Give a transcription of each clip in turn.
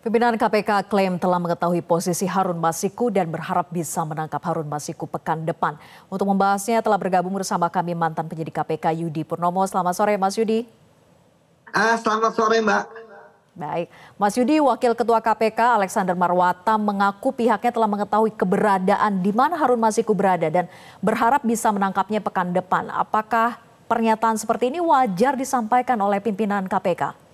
Pimpinan KPK klaim telah mengetahui posisi Harun Masiku dan berharap bisa menangkap Harun Masiku pekan depan. Untuk membahasnya telah bergabung bersama kami mantan penyidik KPK Yudi Purnomo. Selamat sore Mas Yudi. Uh, selamat sore Mbak. Baik, Mas Yudi, Wakil Ketua KPK Alexander Marwata mengaku pihaknya telah mengetahui keberadaan di mana Harun Masiku berada dan berharap bisa menangkapnya pekan depan. Apakah pernyataan seperti ini wajar disampaikan oleh pimpinan KPK?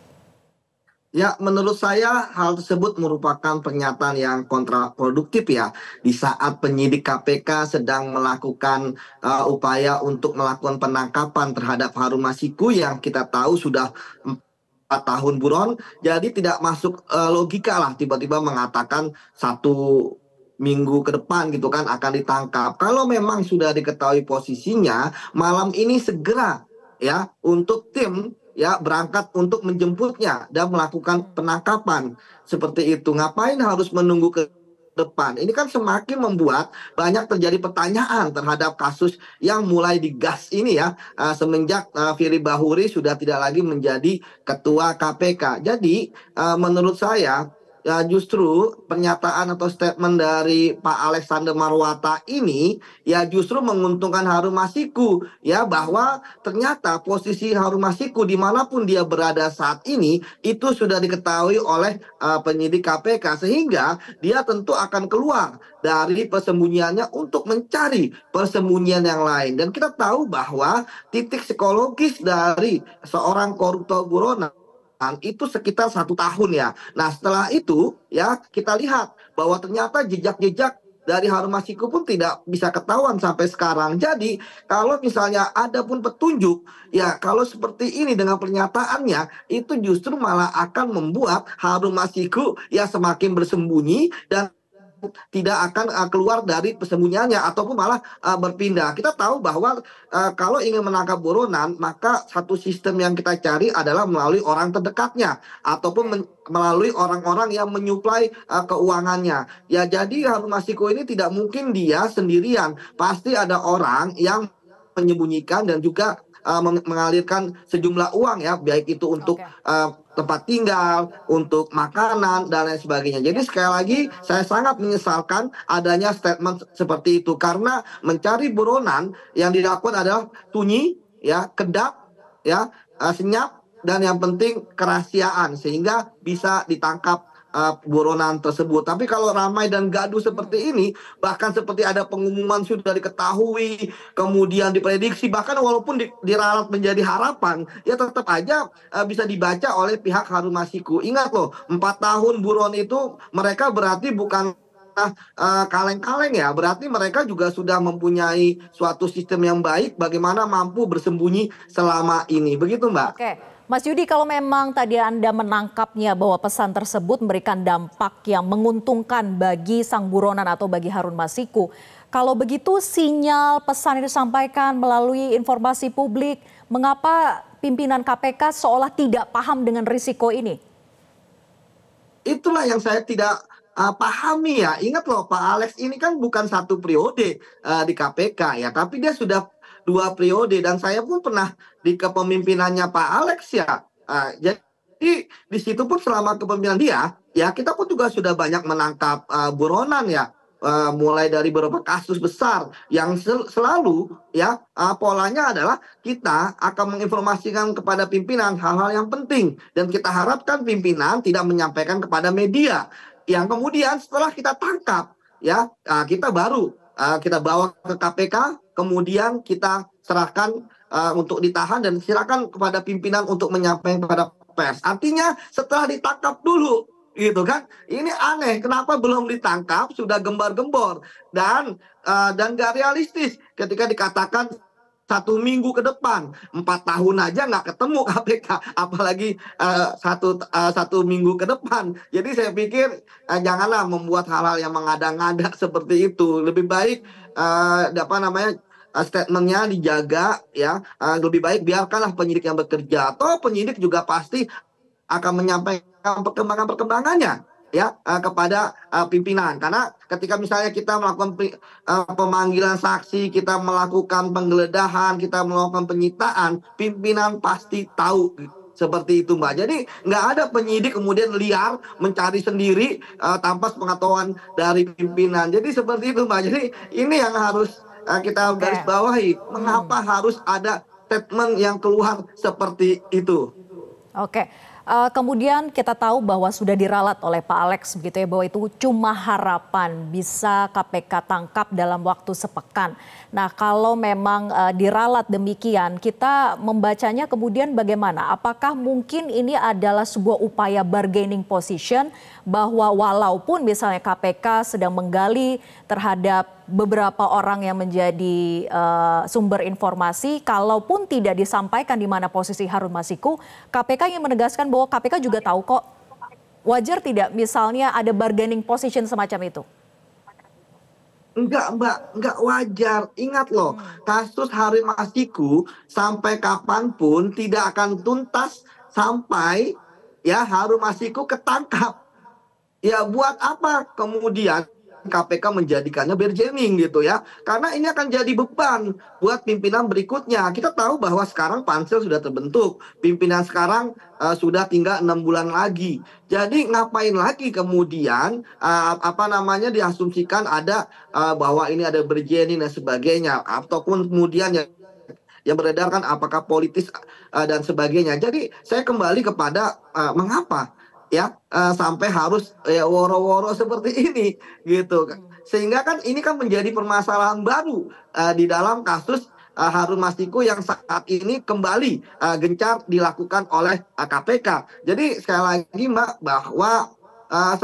Ya, menurut saya hal tersebut merupakan pernyataan yang kontraproduktif ya di saat penyidik KPK sedang melakukan uh, upaya untuk melakukan penangkapan terhadap Harun Masiku yang kita tahu sudah 4 tahun buron, jadi tidak masuk uh, logika lah tiba-tiba mengatakan satu minggu ke depan gitu kan akan ditangkap. Kalau memang sudah diketahui posisinya, malam ini segera ya untuk tim ya berangkat untuk menjemputnya dan melakukan penangkapan seperti itu. Ngapain harus menunggu ke depan. Ini kan semakin membuat banyak terjadi pertanyaan terhadap kasus yang mulai digas ini ya eh, semenjak uh, Firly Bahuri sudah tidak lagi menjadi ketua KPK. Jadi eh, menurut saya ya justru pernyataan atau statement dari Pak Alexander Marwata ini ya justru menguntungkan Harun Masiku ya bahwa ternyata posisi Harun Masiku dimanapun dia berada saat ini itu sudah diketahui oleh uh, penyidik KPK sehingga dia tentu akan keluar dari persembunyiannya untuk mencari persembunyian yang lain dan kita tahu bahwa titik psikologis dari seorang koruptor buronan Nah, itu sekitar satu tahun ya. Nah setelah itu ya kita lihat bahwa ternyata jejak-jejak dari Harun Masiku pun tidak bisa ketahuan sampai sekarang. Jadi kalau misalnya ada pun petunjuk, ya kalau seperti ini dengan pernyataannya itu justru malah akan membuat Harun Masiku ya semakin bersembunyi dan tidak akan uh, keluar dari persembunyiannya ataupun malah uh, berpindah. Kita tahu bahwa uh, kalau ingin menangkap buronan, maka satu sistem yang kita cari adalah melalui orang terdekatnya ataupun melalui orang-orang yang menyuplai uh, keuangannya. Ya jadi Harun Masiku ini tidak mungkin dia sendirian. Pasti ada orang yang menyembunyikan dan juga Eh, mengalirkan sejumlah uang ya, baik itu untuk okay. uh, eh, tempat tinggal, untuk makanan dan lain sebagainya. Jadi sekali lagi saya sangat menyesalkan adanya statement seperti itu karena mencari buronan yang dilakukan adalah tunyi, ya, kedap, ya, uh, senyap dan yang penting kerahasiaan sehingga bisa ditangkap Eh, buronan tersebut. Tapi kalau ramai dan gaduh seperti ini, bahkan seperti ada pengumuman sudah diketahui, kemudian diprediksi, bahkan walaupun diralat menjadi harapan, ya tetap aja uh, bisa dibaca oleh pihak Harun Masiku. Ingat loh, empat tahun buron itu mereka berarti bukan kaleng eh, kaleng-kaleng ya berarti mereka juga sudah mempunyai suatu sistem yang baik bagaimana mampu bersembunyi selama ini begitu mbak. Oke. Mas Yudi, kalau memang tadi Anda menangkapnya bahwa pesan tersebut memberikan dampak yang menguntungkan bagi sang buronan atau bagi Harun Masiku, kalau begitu sinyal pesan yang disampaikan melalui informasi publik, mengapa pimpinan KPK seolah tidak paham dengan risiko ini? Itulah yang saya tidak uh, pahami ya. Ingat loh Pak Alex ini kan bukan satu periode uh, di KPK ya, tapi dia sudah dua periode dan saya pun pernah di kepemimpinannya Pak Alex ya. Uh, jadi di situ pun selama kepemimpinan dia ya kita pun juga sudah banyak menangkap uh, ah, buronan ya. Uh, mulai dari beberapa kasus besar yang sel selalu ya uh, polanya adalah kita akan menginformasikan kepada pimpinan hal-hal yang penting dan kita harapkan pimpinan tidak menyampaikan kepada media yang kemudian setelah kita tangkap ya uh, kita baru uh, kita bawa ke KPK kemudian kita serahkan eh, untuk ditahan dan silakan kepada pimpinan untuk menyampaikan kepada pers. Artinya setelah ditangkap dulu gitu kan ini aneh kenapa belum ditangkap sudah gembar-gembor dan uh, dan gak realistis ketika dikatakan satu minggu ke depan empat tahun aja nggak ketemu KPK apalagi uh, satu uh, satu minggu ke depan jadi saya pikir uh, janganlah membuat hal-hal yang mengada-ngada seperti itu lebih baik uh, apa namanya statementnya dijaga ya ah, lebih baik biarkanlah penyidik yang bekerja atau penyidik juga pasti akan menyampaikan perkembangan perkembangannya ya ah, kepada ah, pimpinan karena ketika misalnya kita melakukan pemanggilan saksi kita melakukan penggeledahan kita melakukan penyitaan pimpinan pasti tahu seperti itu mbak. Jadi nggak ada penyidik kemudian liar mencari sendiri uh, tanpa pengetahuan dari pimpinan. Jadi seperti itu mbak. Jadi ini yang harus Ah, kita okay. garis bawahi hmm. mengapa harus ada statement yang keluar seperti itu. Oke. Okay. Uh, eh, kemudian kita tahu bahwa sudah diralat oleh Pak Alex begitu ya bahwa itu cuma harapan bisa KPK tangkap dalam waktu sepekan. Nah kalau memang uh, diralat demikian kita membacanya kemudian bagaimana? Apakah mungkin ini adalah sebuah upaya bargaining position bahwa walaupun misalnya KPK sedang menggali terhadap beberapa orang yang menjadi uh, sumber informasi, kalaupun tidak disampaikan di mana posisi Harun Masiku, KPK ingin menegaskan bahwa KPK juga tahu kok wajar tidak misalnya ada bargaining position semacam itu? Enggak, Mbak, enggak wajar. Ingat loh, hmm. kasus Harun Masiku sampai kapanpun tidak akan tuntas sampai ya Harun Masiku ketangkap. Ya buat apa kemudian KPK menjadikannya berjening gitu ya. Karena ini akan jadi beban buat pimpinan berikutnya. Kita tahu bahwa sekarang pansel sudah terbentuk, pimpinan sekarang uh, sudah tinggal enam bulan lagi. Jadi ngapain lagi kemudian uh, apa namanya diasumsikan ada uh, bahwa ini ada berjening dan sebagainya ataupun kemudian yang yang beredar kan apakah politis uh, dan sebagainya. Jadi saya kembali kepada uh, mengapa ya uh, sampai harus ya woro-woro seperti ini gitu hmm. sehingga kan ini kan menjadi permasalahan baru uh, di dalam kasus uh, Harun Masiku yang saat ini kembali uh, gencar dilakukan oleh uh, KPK. Jadi sekali lagi Mbak bahwa uh,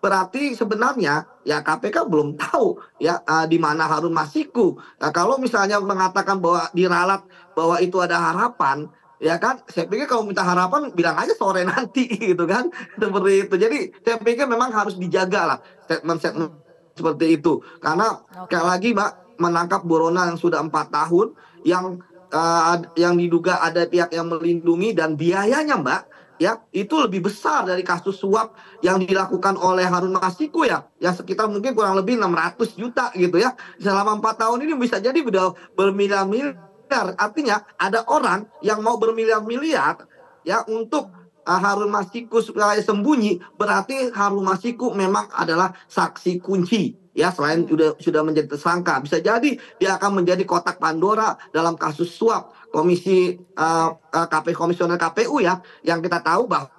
berarti sebenarnya ya KPK belum tahu ya uh, di mana Harun Masiku. Nah, kalau misalnya mengatakan bahwa diralat bahwa itu ada harapan, ya kan saya pikir kalau minta harapan bilang aja sore nanti gitu kan seperti itu jadi saya pikir memang harus dijaga lah statement statement seperti itu karena okay. kayak lagi mbak menangkap Borona yang sudah empat tahun yang uh, yang diduga ada pihak yang melindungi dan biayanya mbak ya itu lebih besar dari kasus suap yang dilakukan oleh Harun Masiku ya yang sekitar mungkin kurang lebih 600 juta gitu ya selama empat tahun ini bisa jadi udah bermiliar-miliar miliar. Artinya ada orang yang mau bermiliar-miliar ya untuk uh, Harun Masiku supaya sembunyi berarti Harun Masiku memang adalah saksi kunci ya selain sudah sudah menjadi tersangka bisa jadi dia akan menjadi kotak Pandora dalam kasus suap komisi uh, ah, ah, KP komisioner KPU ya yang kita tahu bahwa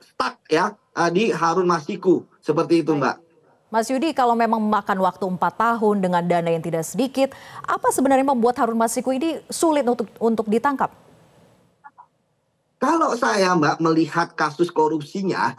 stuck ya uh, di Harun Masiku seperti itu Mbak. Mas Yudi, kalau memang memakan waktu 4 tahun dengan dana yang tidak sedikit, apa sebenarnya membuat Harun Masiku ini sulit untuk untuk ditangkap? Kalau saya Mbak melihat kasus korupsinya,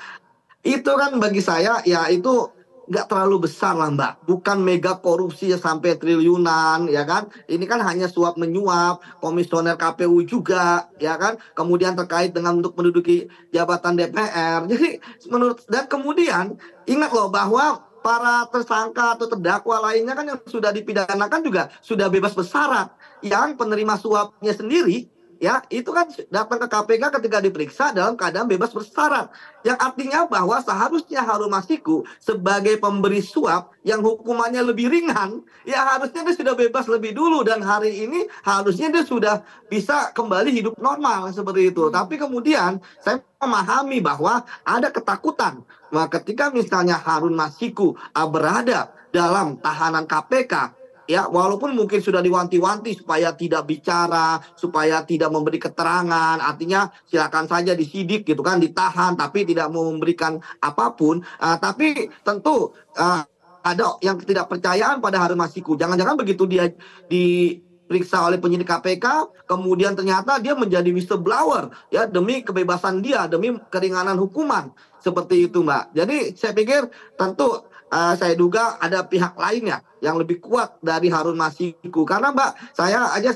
itu kan bagi saya ya itu nggak terlalu besar lah Mbak. Bukan mega korupsi ya sampai triliunan ya kan. Ini kan hanya suap menyuap, komisioner KPU juga ya kan. Kemudian terkait dengan untuk menduduki jabatan DPR. Jadi menurut dan kemudian ingat loh bahwa para tersangka atau terdakwa lainnya kan yang sudah dipidanakan juga sudah bebas bersarat. Yang penerima suapnya sendiri ya itu kan datang ke KPK ketika diperiksa dalam keadaan bebas bersyarat yang artinya bahwa seharusnya Harun Masiku sebagai pemberi suap yang hukumannya lebih ringan ya harusnya dia sudah bebas lebih dulu dan hari ini harusnya dia sudah bisa kembali hidup normal seperti itu hmm. tapi kemudian saya memahami bahwa ada ketakutan nah, ketika misalnya Harun Masiku berada dalam tahanan KPK ya walaupun mungkin sudah diwanti-wanti supaya tidak bicara, supaya tidak memberi keterangan, artinya silakan saja disidik gitu kan, ditahan tapi tidak mau memberikan apapun, uh, tapi tentu uh, ada yang ketidakpercayaan pada Harun Masiku. Jangan-jangan begitu dia diperiksa oleh penyidik KPK, kemudian ternyata dia menjadi whistleblower ya demi kebebasan dia, demi keringanan hukuman seperti itu, Mbak. Jadi saya pikir tentu uh, saya duga ada pihak lainnya yang lebih kuat dari Harun Masiku. Karena Mbak, saya aja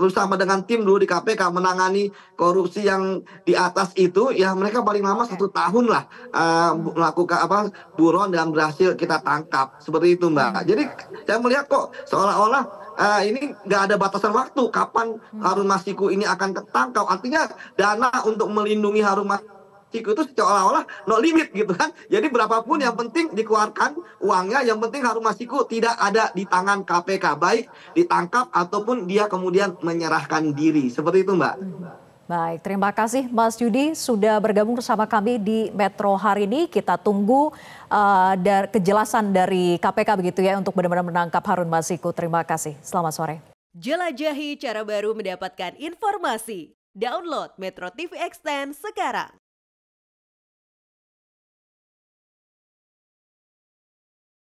bersama dengan tim dulu di KPK menangani korupsi yang di atas itu, ya mereka paling lama satu tahun lah uh, melakukan apa buron dan berhasil kita tangkap seperti itu Mbak. Hmm. Jadi saya melihat kok seolah-olah uh, ini nggak ada batasan waktu kapan hmm. Harun Masiku ini akan ketangkap. Artinya dana untuk melindungi Harun Masiku Siku itu seolah-olah no limit gitu kan. Jadi berapapun yang penting dikeluarkan uangnya, yang penting Harun Masiku tidak ada di tangan KPK baik ditangkap ataupun dia kemudian menyerahkan diri. Seperti itu, Mbak. Baik, terima kasih Mas Yudi sudah bergabung bersama kami di Metro hari ini. Kita tunggu uh, dar kejelasan dari KPK begitu ya untuk benar-benar menangkap Harun Masiku. Terima kasih. Selamat sore. Jelajahi cara baru mendapatkan informasi. Download Metro TV Extend sekarang.